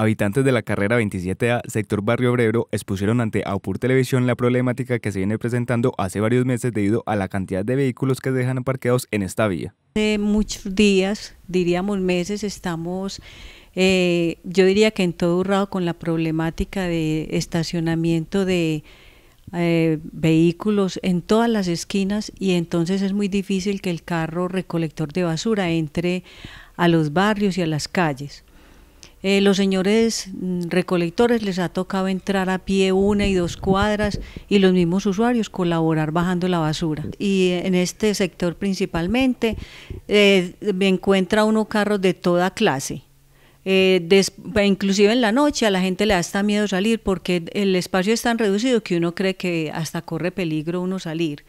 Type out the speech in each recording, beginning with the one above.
Habitantes de la carrera 27A, sector Barrio Obrero, expusieron ante AUPUR Televisión la problemática que se viene presentando hace varios meses debido a la cantidad de vehículos que dejan parqueados en esta vía. Hace muchos días, diríamos meses, estamos, eh, yo diría que en todo rato, con la problemática de estacionamiento de eh, vehículos en todas las esquinas y entonces es muy difícil que el carro recolector de basura entre a los barrios y a las calles. Eh, los señores mm, recolectores les ha tocado entrar a pie una y dos cuadras y los mismos usuarios colaborar bajando la basura. Y eh, en este sector principalmente me eh, encuentra uno carros de toda clase. E inclusive en la noche a la gente le da hasta miedo salir porque el espacio es tan reducido que uno cree que hasta corre peligro uno salir.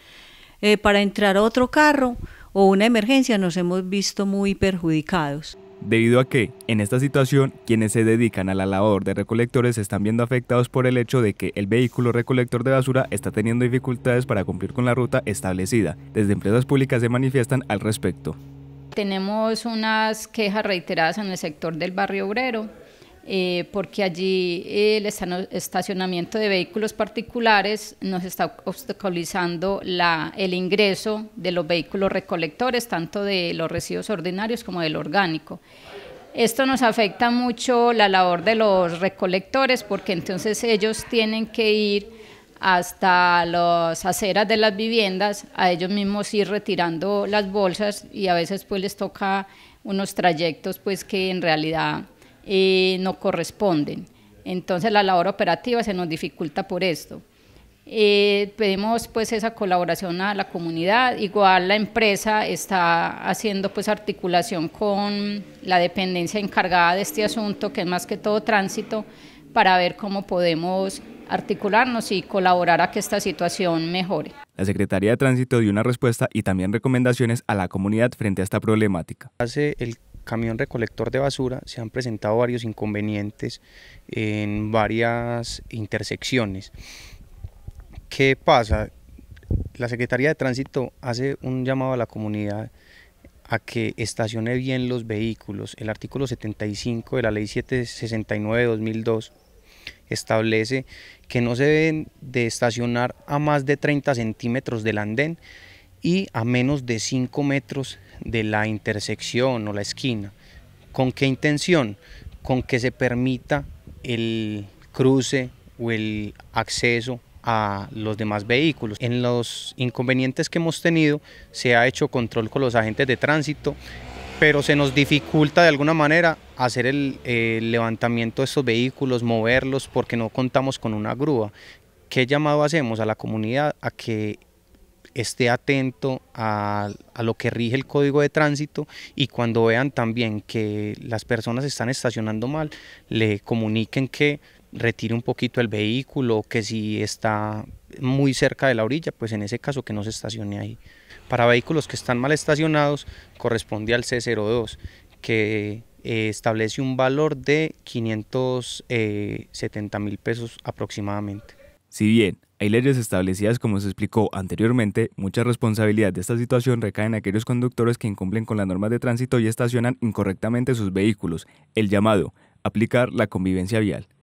para entrar a otro carro o una emergencia nos hemos visto muy perjudicados debido a que, en esta situación, quienes se dedican a la labor de recolectores se están viendo afectados por el hecho de que el vehículo recolector de basura está teniendo dificultades para cumplir con la ruta establecida. Desde empresas públicas se manifiestan al respecto. Tenemos unas quejas reiteradas en el sector del barrio obrero, eh, porque allí el estacionamiento de vehículos particulares nos está obstaculizando el ingreso de los vehículos recolectores, tanto de los residuos ordinarios como del orgánico. Esto nos afecta mucho la labor de los recolectores porque entonces ellos tienen que ir hasta las aceras de las viviendas, a ellos mismos ir retirando las bolsas y a veces pues les toca unos trayectos pues que en realidad no corresponden. Entonces la labor operativa se nos dificulta por esto. Eh, pedimos pues esa colaboración a la comunidad, igual la empresa está haciendo pues articulación con la dependencia encargada de este asunto, que es más que todo tránsito, para ver cómo podemos articularnos y colaborar a que esta situación mejore. La Secretaría de Tránsito dio una respuesta y también recomendaciones a la comunidad frente a esta problemática. Hace el camión recolector de basura se han presentado varios inconvenientes en varias intersecciones. ¿Qué pasa? La Secretaría de Tránsito hace un llamado a la comunidad a que estacione bien los vehículos. El artículo 75 de la Ley 769 2002 establece que no se deben de estacionar a más de 30 centímetros del andén y a menos de 5 metros de la intersección o la esquina. ¿Con qué intención? Con que se permita el cruce o el acceso a los demás vehículos. En los inconvenientes que hemos tenido se ha hecho control con los agentes de tránsito, pero se nos dificulta de alguna manera hacer el, levantamiento de esos vehículos, moverlos, porque no contamos con una grúa. ¿Qué llamado hacemos a la comunidad a que esté atento a, lo que rige el código de tránsito y cuando vean también que las personas están estacionando mal, le comuniquen que retire un poquito el vehículo, que si está muy cerca de la orilla, pues en ese caso que no se estacione ahí. Para vehículos que están mal estacionados corresponde al C02, que eh, establece un valor de 570 eh, mil pesos aproximadamente. Si bien hay leyes establecidas como se explicó anteriormente, mucha responsabilidad de esta situación recae en aquellos conductores que incumplen con las normas de tránsito y estacionan incorrectamente sus vehículos, el llamado aplicar la convivencia vial.